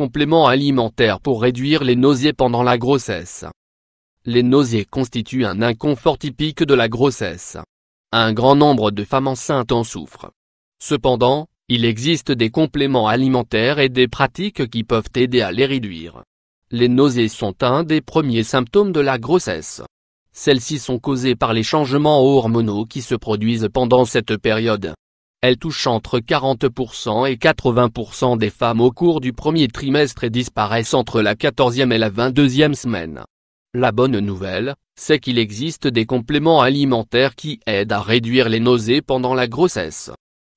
compléments alimentaires pour réduire les nausées pendant la grossesse. Les nausées constituent un inconfort typique de la grossesse. Un grand nombre de femmes enceintes en souffrent. Cependant, il existe des compléments alimentaires et des pratiques qui peuvent aider à les réduire. Les nausées sont un des premiers symptômes de la grossesse. Celles-ci sont causées par les changements hormonaux qui se produisent pendant cette période. Elle touche entre 40% et 80% des femmes au cours du premier trimestre et disparaissent entre la 14e et la 22e semaine. La bonne nouvelle, c'est qu'il existe des compléments alimentaires qui aident à réduire les nausées pendant la grossesse.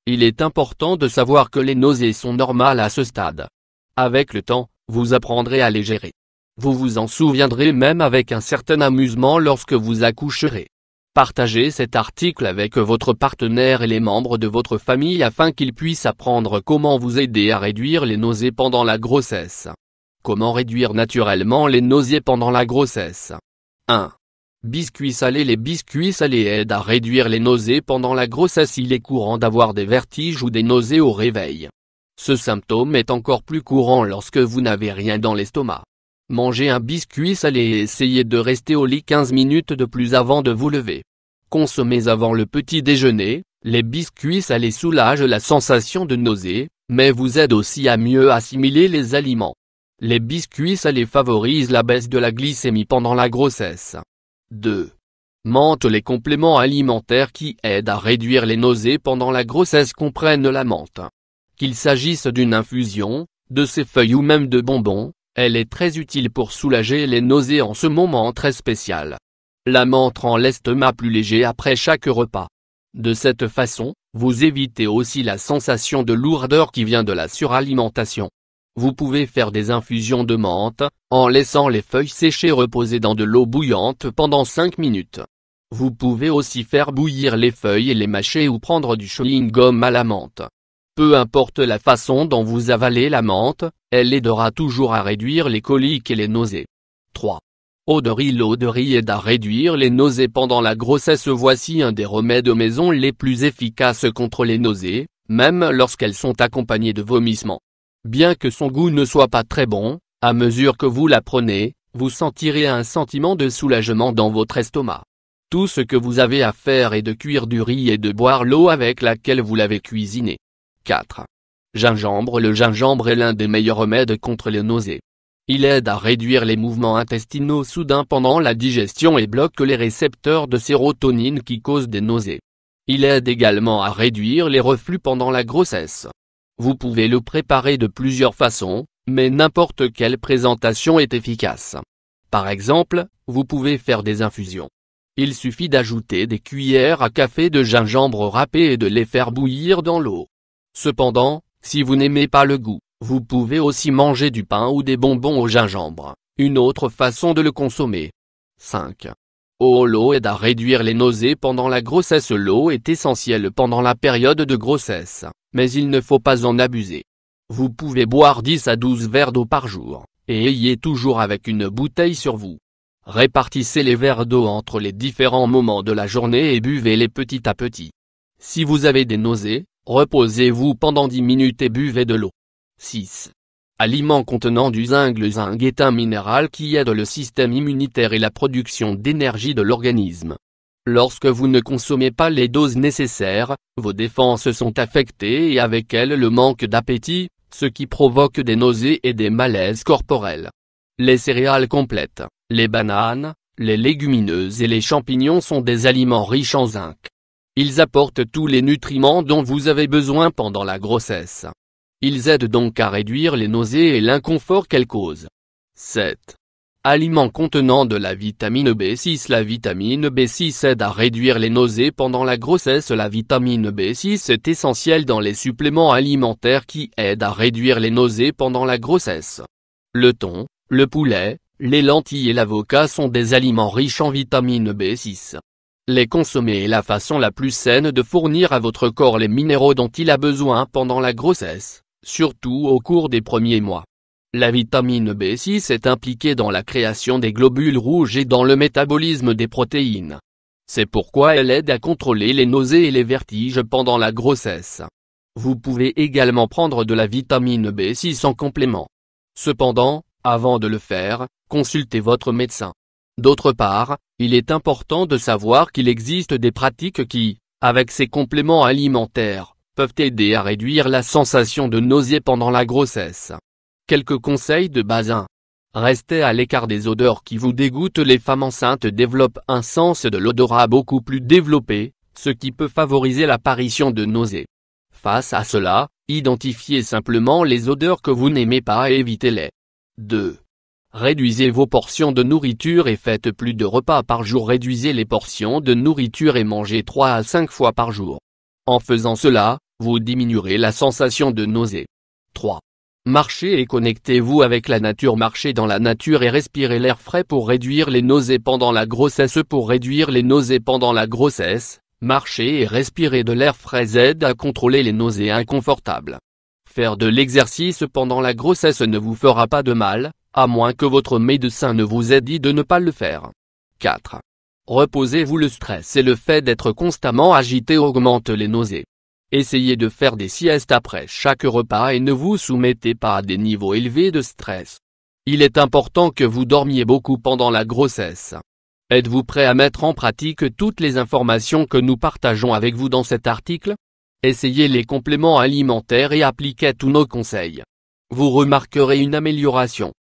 Il est important de savoir que les nausées sont normales à ce stade. Avec le temps, vous apprendrez à les gérer. Vous vous en souviendrez même avec un certain amusement lorsque vous accoucherez. Partagez cet article avec votre partenaire et les membres de votre famille afin qu'ils puissent apprendre comment vous aider à réduire les nausées pendant la grossesse. Comment réduire naturellement les nausées pendant la grossesse 1. Biscuits salés Les biscuits salés aident à réduire les nausées pendant la grossesse. Il est courant d'avoir des vertiges ou des nausées au réveil. Ce symptôme est encore plus courant lorsque vous n'avez rien dans l'estomac. Mangez un biscuit salé et essayez de rester au lit 15 minutes de plus avant de vous lever. Consommez avant le petit déjeuner, les biscuits salés soulagent la sensation de nausée, mais vous aident aussi à mieux assimiler les aliments. Les biscuits salés favorisent la baisse de la glycémie pendant la grossesse. 2. Mente Les compléments alimentaires qui aident à réduire les nausées pendant la grossesse comprennent la menthe. Qu'il s'agisse d'une infusion, de ses feuilles ou même de bonbons, elle est très utile pour soulager les nausées en ce moment très spécial. La menthe rend l'estomac plus léger après chaque repas. De cette façon, vous évitez aussi la sensation de lourdeur qui vient de la suralimentation. Vous pouvez faire des infusions de menthe, en laissant les feuilles séchées reposer dans de l'eau bouillante pendant 5 minutes. Vous pouvez aussi faire bouillir les feuilles et les mâcher ou prendre du chewing-gum à la menthe. Peu importe la façon dont vous avalez la menthe, elle aidera toujours à réduire les coliques et les nausées. 3. Eau de riz L'eau de riz aide à réduire les nausées pendant la grossesse voici un des remèdes maison les plus efficaces contre les nausées, même lorsqu'elles sont accompagnées de vomissements. Bien que son goût ne soit pas très bon, à mesure que vous la prenez, vous sentirez un sentiment de soulagement dans votre estomac. Tout ce que vous avez à faire est de cuire du riz et de boire l'eau avec laquelle vous l'avez cuisiné. 4. Gingembre Le gingembre est l'un des meilleurs remèdes contre les nausées. Il aide à réduire les mouvements intestinaux soudains pendant la digestion et bloque les récepteurs de sérotonine qui causent des nausées. Il aide également à réduire les reflux pendant la grossesse. Vous pouvez le préparer de plusieurs façons, mais n'importe quelle présentation est efficace. Par exemple, vous pouvez faire des infusions. Il suffit d'ajouter des cuillères à café de gingembre râpé et de les faire bouillir dans l'eau. Cependant, si vous n'aimez pas le goût, vous pouvez aussi manger du pain ou des bonbons au gingembre, une autre façon de le consommer. 5. Oh, l'eau aide à réduire les nausées pendant la grossesse. L'eau est essentielle pendant la période de grossesse, mais il ne faut pas en abuser. Vous pouvez boire 10 à 12 verres d'eau par jour, et ayez toujours avec une bouteille sur vous. Répartissez les verres d'eau entre les différents moments de la journée et buvez-les petit à petit. Si vous avez des nausées, Reposez-vous pendant 10 minutes et buvez de l'eau. 6. Aliments contenant du zinc Le zinc est un minéral qui aide le système immunitaire et la production d'énergie de l'organisme. Lorsque vous ne consommez pas les doses nécessaires, vos défenses sont affectées et avec elles le manque d'appétit, ce qui provoque des nausées et des malaises corporels. Les céréales complètes, les bananes, les légumineuses et les champignons sont des aliments riches en zinc. Ils apportent tous les nutriments dont vous avez besoin pendant la grossesse. Ils aident donc à réduire les nausées et l'inconfort qu'elles causent. 7. Aliments contenant de la vitamine B6 La vitamine B6 aide à réduire les nausées pendant la grossesse La vitamine B6 est essentielle dans les suppléments alimentaires qui aident à réduire les nausées pendant la grossesse. Le thon, le poulet, les lentilles et l'avocat sont des aliments riches en vitamine B6. Les consommer est la façon la plus saine de fournir à votre corps les minéraux dont il a besoin pendant la grossesse, surtout au cours des premiers mois. La vitamine B6 est impliquée dans la création des globules rouges et dans le métabolisme des protéines. C'est pourquoi elle aide à contrôler les nausées et les vertiges pendant la grossesse. Vous pouvez également prendre de la vitamine B6 en complément. Cependant, avant de le faire, consultez votre médecin. D'autre part, il est important de savoir qu'il existe des pratiques qui, avec ces compléments alimentaires, peuvent aider à réduire la sensation de nausée pendant la grossesse. Quelques conseils de base 1. Restez à l'écart des odeurs qui vous dégoûtent. Les femmes enceintes développent un sens de l'odorat beaucoup plus développé, ce qui peut favoriser l'apparition de nausées. Face à cela, identifiez simplement les odeurs que vous n'aimez pas et évitez-les. 2. Réduisez vos portions de nourriture et faites plus de repas par jour. Réduisez les portions de nourriture et mangez 3 à 5 fois par jour. En faisant cela, vous diminuerez la sensation de nausée. 3. Marchez et connectez-vous avec la nature. Marchez dans la nature et respirez l'air frais pour réduire les nausées pendant la grossesse. Pour réduire les nausées pendant la grossesse, marchez et respirez de l'air frais aide à contrôler les nausées inconfortables. Faire de l'exercice pendant la grossesse ne vous fera pas de mal, à moins que votre médecin ne vous ait dit de ne pas le faire. 4. Reposez-vous le stress et le fait d'être constamment agité augmente les nausées. Essayez de faire des siestes après chaque repas et ne vous soumettez pas à des niveaux élevés de stress. Il est important que vous dormiez beaucoup pendant la grossesse. Êtes-vous prêt à mettre en pratique toutes les informations que nous partageons avec vous dans cet article Essayez les compléments alimentaires et appliquez tous nos conseils. Vous remarquerez une amélioration,